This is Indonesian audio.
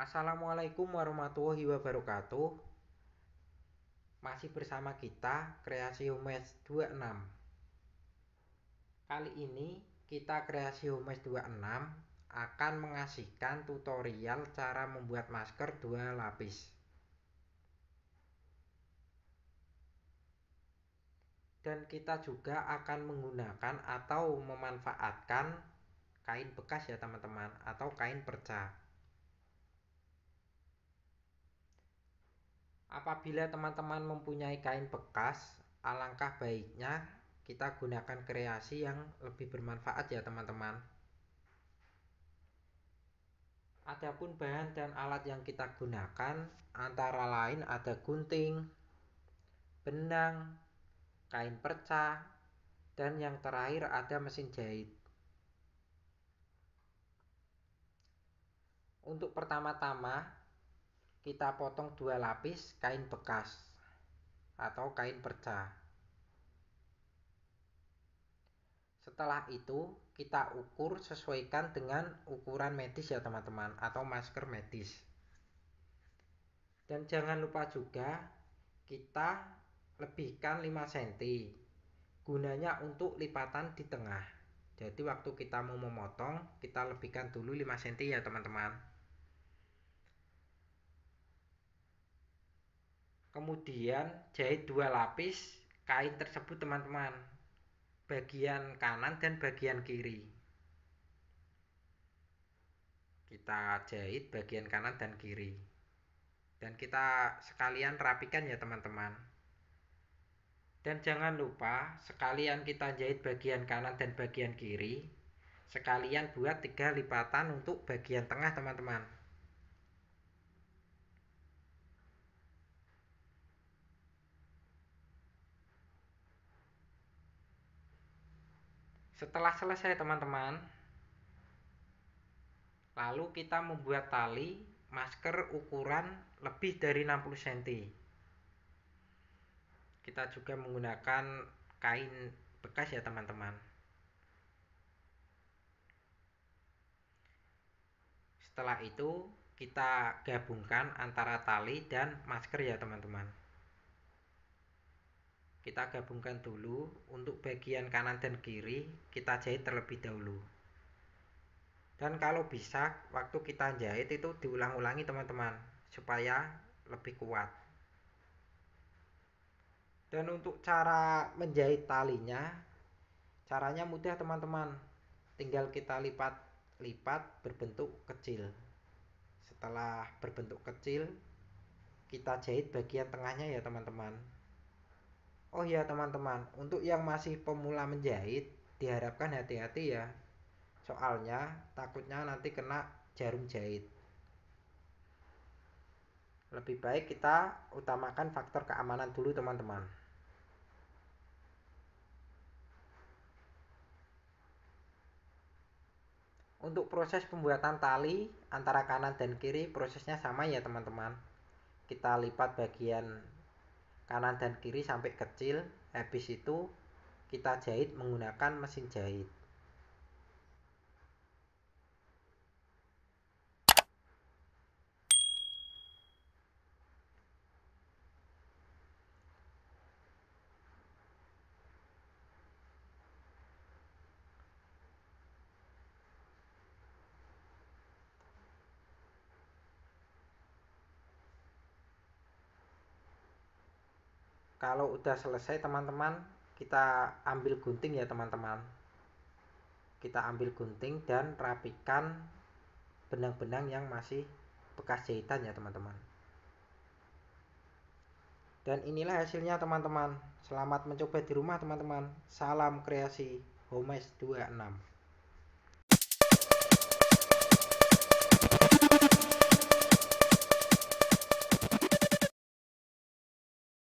Assalamualaikum warahmatullahi wabarakatuh Masih bersama kita Kreasi Humes 26 Kali ini kita Kreasi Humes 26 akan mengasihkan tutorial cara membuat masker dua lapis Dan kita juga akan menggunakan atau memanfaatkan kain bekas ya teman-teman atau kain perca apabila teman-teman mempunyai kain bekas alangkah baiknya kita gunakan kreasi yang lebih bermanfaat ya teman-teman Adapun bahan dan alat yang kita gunakan antara lain ada gunting, benang, kain perca, dan yang terakhir ada mesin jahit. Untuk pertama-tama, kita potong dua lapis kain bekas atau kain perca. Setelah itu, kita ukur sesuaikan dengan ukuran medis ya teman-teman atau masker medis. Dan jangan lupa juga kita lebihkan 5 cm. Gunanya untuk lipatan di tengah. Jadi waktu kita mau memotong, kita lebihkan dulu 5 cm ya teman-teman. kemudian jahit dua lapis kain tersebut teman-teman bagian kanan dan bagian kiri kita jahit bagian kanan dan kiri dan kita sekalian rapikan ya teman-teman dan jangan lupa sekalian kita jahit bagian kanan dan bagian kiri sekalian buat tiga lipatan untuk bagian tengah teman-teman Setelah selesai teman-teman, lalu kita membuat tali masker ukuran lebih dari 60 cm. Kita juga menggunakan kain bekas ya teman-teman. Setelah itu kita gabungkan antara tali dan masker ya teman-teman kita gabungkan dulu untuk bagian kanan dan kiri kita jahit terlebih dahulu dan kalau bisa waktu kita jahit itu diulang-ulangi teman-teman supaya lebih kuat dan untuk cara menjahit talinya caranya mudah teman-teman tinggal kita lipat-lipat berbentuk kecil setelah berbentuk kecil kita jahit bagian tengahnya ya teman-teman Oh ya teman-teman, untuk yang masih pemula menjahit diharapkan hati-hati ya. Soalnya takutnya nanti kena jarum jahit. Lebih baik kita utamakan faktor keamanan dulu teman-teman. Untuk proses pembuatan tali antara kanan dan kiri prosesnya sama ya teman-teman. Kita lipat bagian kanan dan kiri sampai kecil habis itu kita jahit menggunakan mesin jahit kalau udah selesai teman-teman kita ambil gunting ya teman-teman kita ambil gunting dan rapikan benang-benang yang masih bekas jahitan ya teman-teman dan inilah hasilnya teman-teman selamat mencoba di rumah teman-teman salam kreasi homes 26